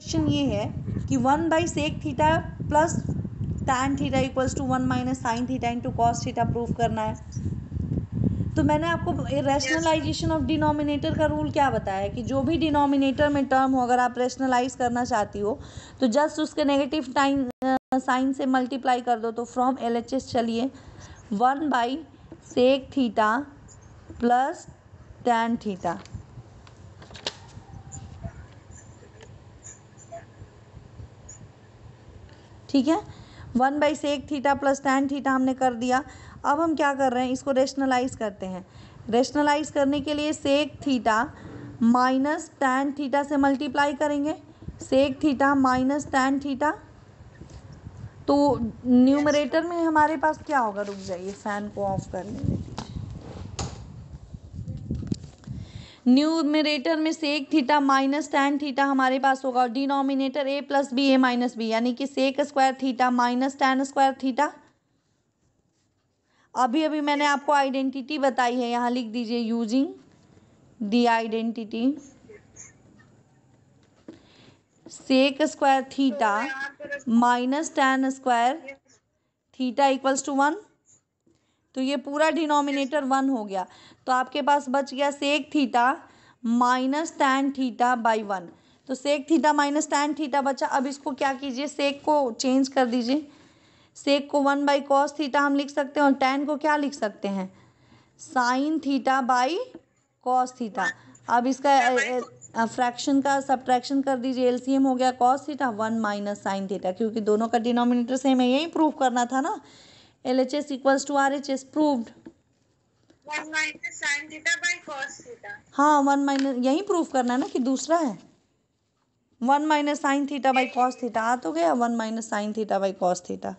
question ये है कि one by sec theta plus tan theta equals to one minus sine theta into cos theta prove करना है तो मैंने आपको रेशनलाइजेशन ऑफ डिनोमिनेटर का रूल क्या बताया है कि जो भी डिनोमिनेटर में टर्म हो अगर आप रेशनलाइज करना चाहती हो तो जस्ट उसके नेगेटिव टाइम साइन से मल्टीप्लाई कर दो तो फ्रॉम एल एच एस चलिए one by sec theta plus tan theta ठीक है one by sec theta plus tan theta हमने कर दिया अब हम क्या कर रहे हैं इसको रेशनलाइज करते हैं रेशनलाइज करने के लिए sec theta minus tan theta से मल्टीप्लाई करेंगे sec theta minus tan theta तो न्यूमरेटर में हमारे पास क्या होगा रुक जाइए फ़ैन को ऑफ कर लेंगे न्यूमिनेटर में sec theta minus tan theta हमारे पास होगा और denominator A plus B A minus B यानी कि sec square theta minus tan square theta अभी अभी मैंने आपको आइडेंटिटी बताई है यहाँ लिख दीजिए using the identity sec square theta minus tan square theta equals to one तो ये पूरा डिनोमिनेटर वन हो गया तो आपके पास बच गया sec theta minus tan theta by one तो sec theta minus tan theta बचा अब इसको क्या कीजिए सेक को चेंज कर दीजिए सेक को वन बाई कॉस थीटा हम लिख सकते हैं और टैन को क्या लिख सकते हैं sine theta by cos theta अब इसका फ्रैक्शन का सब्ट्रैक्शन कर दीजिए एलसीएम हो गया cos theta one minus sine theta क्योंकि दोनों का डिनोमिनेटर सेम है यही प्रूफ करना था ना L H S equals to R H S proved हाँ वन माइनस यही प्रूफ करना है ना कि दूसरा है one minus sine theta by cos theta आ तो गया one minus sine theta by cos theta